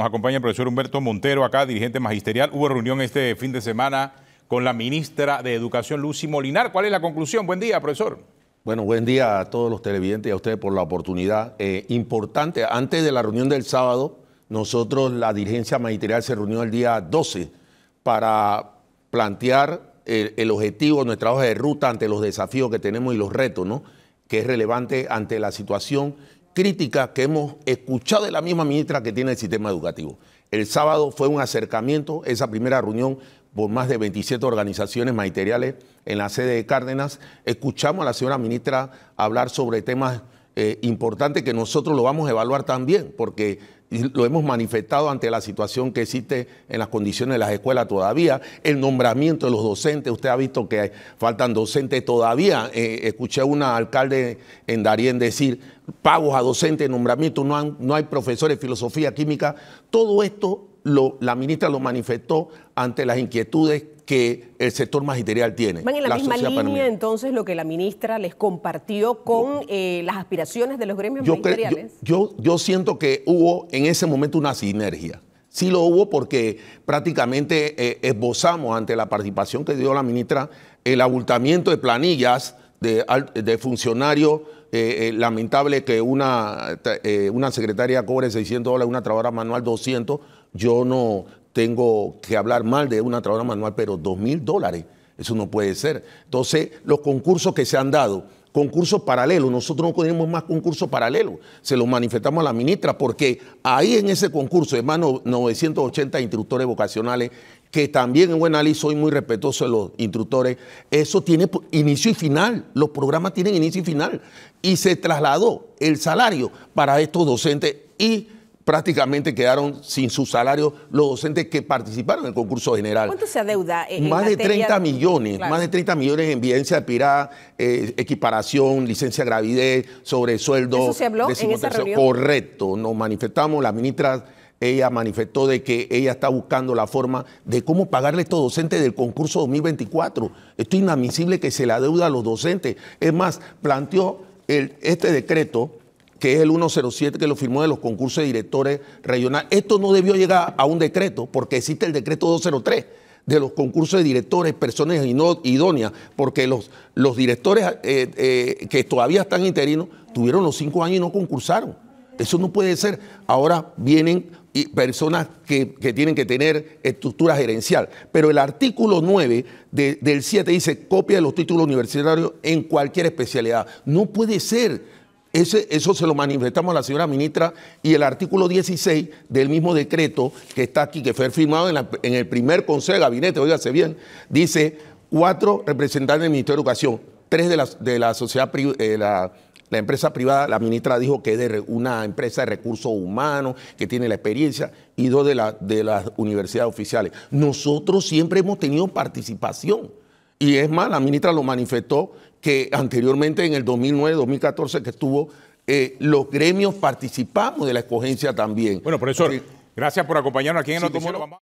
Nos acompaña el profesor Humberto Montero, acá, dirigente magisterial. Hubo reunión este fin de semana con la ministra de Educación, Lucy Molinar. ¿Cuál es la conclusión? Buen día, profesor. Bueno, buen día a todos los televidentes y a ustedes por la oportunidad. Eh, importante, antes de la reunión del sábado, nosotros, la dirigencia magisterial se reunió el día 12 para plantear el, objetivo, nuestra hoja de ruta ante los desafíos que tenemos y los retos, ¿no? que es relevante ante la situación Crítica que hemos escuchado de la misma ministra que tiene el sistema educativo. El sábado fue un acercamiento, esa primera reunión por más de 27 organizaciones magisteriales en la sede de Cárdenas. Escuchamos a la señora ministra hablar sobre temas eh, importante que nosotros lo vamos a evaluar también, porque lo hemos manifestado ante la situación que existe en las condiciones de las escuelas todavía, el nombramiento de los docentes, usted ha visto que faltan docentes todavía, eh, escuché a una alcalde en Darien decir, pagos a docentes, nombramiento, no, no hay profesores de filosofía, química, todo esto la ministra lo manifestó ante las inquietudes que el sector magisterial tiene. Van en la, misma línea, entonces, lo que la ministra les compartió con eh, las aspiraciones de los gremios yo magisteriales. Yo, siento que hubo en ese momento una sinergia. Sí lo hubo porque prácticamente eh, esbozamos ante la participación que dio la ministra el abultamiento de planillas de, funcionarios. Eh, lamentable que una, una secretaria cobre 600 dólares, una trabajadora manual 200. Yo no tengo que hablar mal de una trabajadora manual, pero dos mil dólares, eso no puede ser. Entonces, los concursos que se han dado, concursos paralelos, nosotros no tenemos más concursos paralelos, se los manifestamos a la ministra, porque ahí en ese concurso, hermano, 980 instructores vocacionales, que también en Buena soy muy respetuoso de los instructores, eso tiene inicio y final, los programas tienen inicio y final, y se trasladó el salario para estos docentes y prácticamente quedaron sin su salario los docentes que participaron en el concurso general. ¿Cuánto se adeuda? Eh, en más de 30 millones, más de 30 millones en vivencia de pirada, eh, equiparación, licencia de gravidez, sobre ¿Eso se habló en esa reunión? Correcto, nos manifestamos, la ministra ella manifestó de que ella está buscando la forma de cómo pagarle a estos docentes del concurso 2024. Esto es inadmisible que se le deuda a los docentes. Es más, planteó este decreto que es el 107 que lo firmó de los concursos de directores regionales. Esto no debió llegar a un decreto, porque existe el decreto 203 de los concursos de directores, personas idóneas, porque los, los directores eh, eh, que todavía están interinos tuvieron los cinco años y no concursaron. Eso no puede ser. Ahora vienen personas que, tienen que tener estructura gerencial. Pero el artículo 9 del 7 dice copia de los títulos universitarios en cualquier especialidad. No puede ser eso se lo manifestamos a la señora ministra y el artículo 16 del mismo decreto que está aquí, que fue firmado en, el primer consejo de gabinete, oígase bien, dice cuatro representantes del Ministerio de Educación, tres de la, de la sociedad eh, la, empresa privada, la ministra dijo que es de una empresa de recursos humanos, que tiene la experiencia, y dos de, la, de las universidades oficiales. Nosotros siempre hemos tenido participación. Y es más, la ministra lo manifestó que anteriormente en el 2009-2014 que estuvo, eh, los gremios participamos de la escogencia también. Bueno, profesor, eso gracias por acompañarnos aquí en el sí,